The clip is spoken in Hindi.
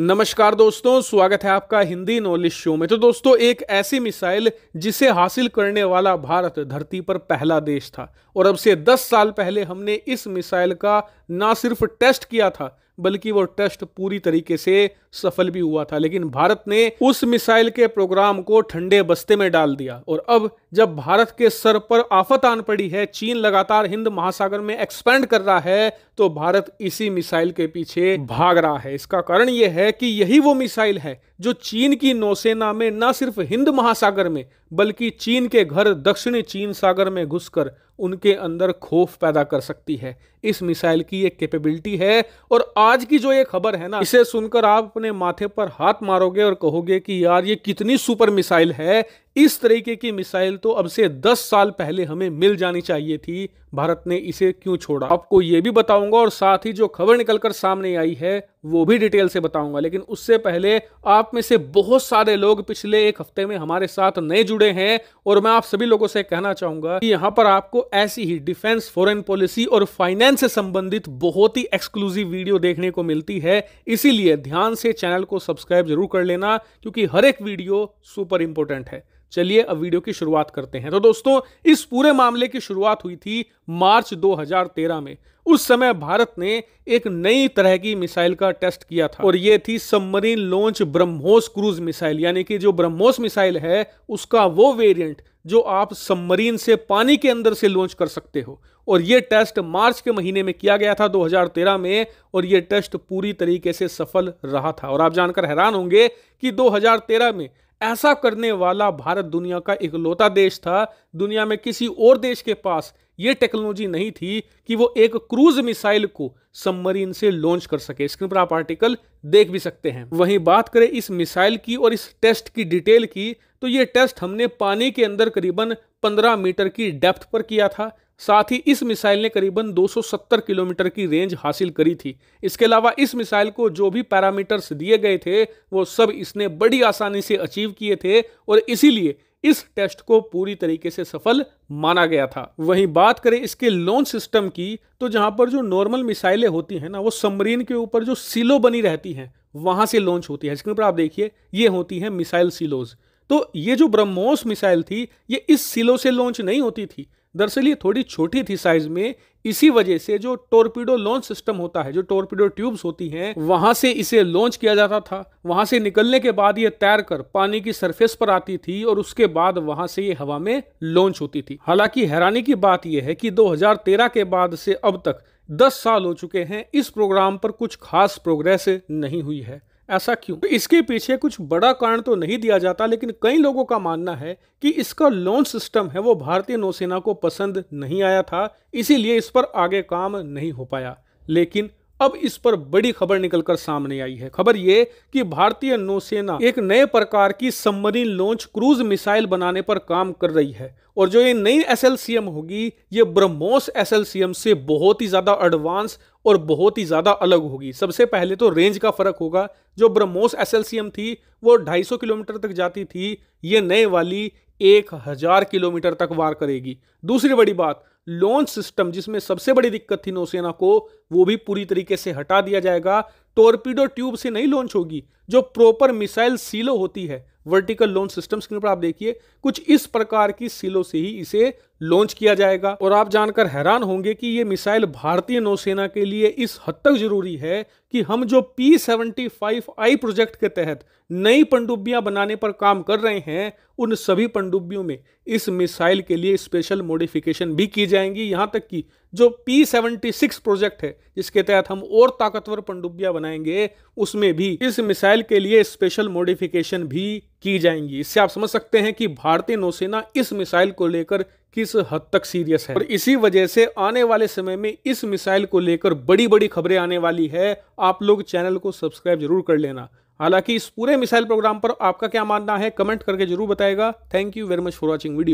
नमस्कार दोस्तों स्वागत है आपका हिंदी नॉलेज शो में तो दोस्तों एक ऐसी मिसाइल जिसे हासिल करने वाला भारत धरती पर पहला देश था और अब से 10 साल पहले हमने इस मिसाइल का ना सिर्फ टेस्ट किया था बल्कि वो टेस्ट पूरी तरीके से सफल भी हुआ था लेकिन भारत ने उस मिसाइल के प्रोग्राम को ठंडे बस्ते में डाल दिया और अब जब भारत के सर पर आफत आन पड़ी है चीन लगातार हिंद महासागर में एक्सपेंड कर रहा है तो भारत इसी मिसाइल के पीछे भाग रहा है इसका कारण यह है कि यही वो मिसाइल है जो चीन की नौसेना में न सिर्फ हिंद महासागर में बल्कि चीन के घर दक्षिणी चीन सागर में घुसकर उनके अंदर खौफ पैदा कर सकती है इस मिसाइल की एक कैपेबिलिटी है और आज की जो ये खबर है ना इसे सुनकर आप अपने माथे पर हाथ मारोगे और कहोगे कि यार ये कितनी सुपर मिसाइल है इस तरीके की मिसाइल तो अब से 10 साल पहले हमें मिल जानी चाहिए थी भारत ने इसे क्यों छोड़ा आपको ये भी बताऊंगा और साथ ही जो खबर निकलकर सामने आई है वो भी डिटेल से बताऊंगा लेकिन उससे पहले आप में से बहुत सारे लोग पिछले एक हफ्ते में हमारे साथ नए जुड़े हैं और मैं आप सभी लोगों से कहना चाहूंगा कि यहाँ पर आपको ऐसी ही डिफेंस फॉरेन पॉलिसी और फाइनेंस से संबंधित बहुत ही एक्सक्लूसिव वीडियो देखने को मिलती है इसीलिए ध्यान से चैनल को सब्सक्राइब जरूर कर लेना क्योंकि हर एक वीडियो सुपर इंपॉर्टेंट है चलिए अब वीडियो की शुरुआत करते हैं तो दोस्तों इस पूरे मामले की शुरुआत हुई थी मार्च 2013 में उस समय भारत ने एक नई तरह की मिसाइल का टेस्ट किया था और यह थी submarine launch BrahMos cruise missile यानी कि जो ब्रह्मोस मिसाइल है उसका वो वेरिएंट जो आप सबमरीन से पानी के अंदर से लॉन्च कर सकते हो और यह टेस्ट मार्च के महीने में किया गया था 2013 में और यह टेस्ट पूरी तरीके से सफल रहा था और आप जानकर हैरान होंगे कि 2013 में ऐसा करने वाला भारत दुनिया का इकलौता देश था दुनिया में किसी और देश के पास ये टेक्नोलॉजी नहीं थी कि वो एक क्रूज मिसाइल को सबमरीन से लॉन्च कर सके स्क्रीन पर आप आर्टिकल देख भी सकते हैं वहीं बात करें इस मिसाइल की और इस टेस्ट की डिटेल की तो ये टेस्ट हमने पानी के अंदर करीबन 15 मीटर की डेप्थ पर किया था साथ ही इस मिसाइल ने करीबन 270 किलोमीटर की रेंज हासिल करी थी इसके अलावा इस मिसाइल को जो भी पैरामीटर्स दिए गए थे वो सब इसने बड़ी आसानी से अचीव किए थे और इसीलिए इस टेस्ट को पूरी तरीके से सफल माना गया था वहीं बात करें इसके लॉन्च सिस्टम की तो जहां पर जो नॉर्मल मिसाइलें होती हैं ना वो सबमरीन के ऊपर जो सिलो बनी रहती हैं वहां से लॉन्च होती है स्क्रीन पर आप देखिए ये होती हैं मिसाइल सिलोज तो ये जो ब्रह्मोस मिसाइल थी ये इस सिलो से लॉन्च नहीं होती थी दरअसल ये थोड़ी छोटी थी साइज में इसी वजह से जो टोरपीडो लॉन्च सिस्टम होता है जो टोरपीडो ट्यूब्स होती हैं वहां से इसे लॉन्च किया जाता था वहां से निकलने के बाद ये तैर कर पानी की सरफेस पर आती थी और उसके बाद वहां से ये हवा में लॉन्च होती थी हालांकि हैरानी की बात यह है कि 2013 के बाद से अब तक 10 साल हो चुके हैं इस प्रोग्राम पर कुछ खास प्रोग्रेस नहीं हुई है ऐसा क्यों तो इसके पीछे कुछ बड़ा कारण तो नहीं दिया जाता लेकिन कई लोगों का मानना है कि इसका लोन सिस्टम है वो भारतीय नौसेना को पसंद नहीं आया था इसीलिए इस पर आगे काम नहीं हो पाया लेकिन अब इस पर बड़ी खबर निकलकर सामने आई है खबर ये कि भारतीय नौसेना एक नए प्रकार की सबमरीन लॉन्च क्रूज मिसाइल बनाने पर काम कर रही है और जो ये नई एस होगी ये ब्रह्मोस एस से बहुत ही ज़्यादा एडवांस और बहुत ही ज़्यादा अलग होगी सबसे पहले तो रेंज का फ़र्क होगा जो ब्रह्मोस एस थी वो 250 किलोमीटर तक जाती थी ये नए वाली एक हज़ार किलोमीटर तक वार करेगी दूसरी बड़ी बात लॉन्च सिस्टम जिसमें सबसे बड़ी दिक्कत थी नौसेना को वो भी पूरी तरीके से हटा दिया जाएगा टोरपीडो ट्यूब से नहीं लॉन्च होगी जो प्रॉपर मिसाइल सीलो होती है वर्टिकल लॉन्च सिस्टम स्क्रीन पर आप देखिए कुछ इस प्रकार की सीलो से ही इसे लॉन्च किया जाएगा और आप जानकर हैरान होंगे कि ये मिसाइल भारतीय नौसेना के लिए इस हद तक जरूरी है कि हम जो P seventy five I project के तहत नई पनडुब्बियां बनाने पर काम कर रहे हैं उन सभी पनडुब्बियों में इस मिसाइल के लिए स्पेशल मॉडिफिकेशन भी की जाएंगी यहां तक कि जो पी सेवेंटी सिक्स प्रोजेक्ट है जिसके तहत हम और ताकतवर पनडुब्बियां बनाएंगे उसमें भी इस मिसाइल के लिए स्पेशल मॉडिफिकेशन भी की जाएंगी इससे आप समझ सकते हैं कि भारतीय नौसेना इस मिसाइल को लेकर किस हद तक सीरियस है और इसी वजह से आने वाले समय में इस मिसाइल को लेकर बड़ी बड़ी खबरें आने वाली है आप लोग चैनल को सब्सक्राइब जरूर कर लेना हालांकि इस पूरे मिसाइल प्रोग्राम पर आपका क्या मानना है कमेंट करके जरूर बताएगा thank you very much for watching video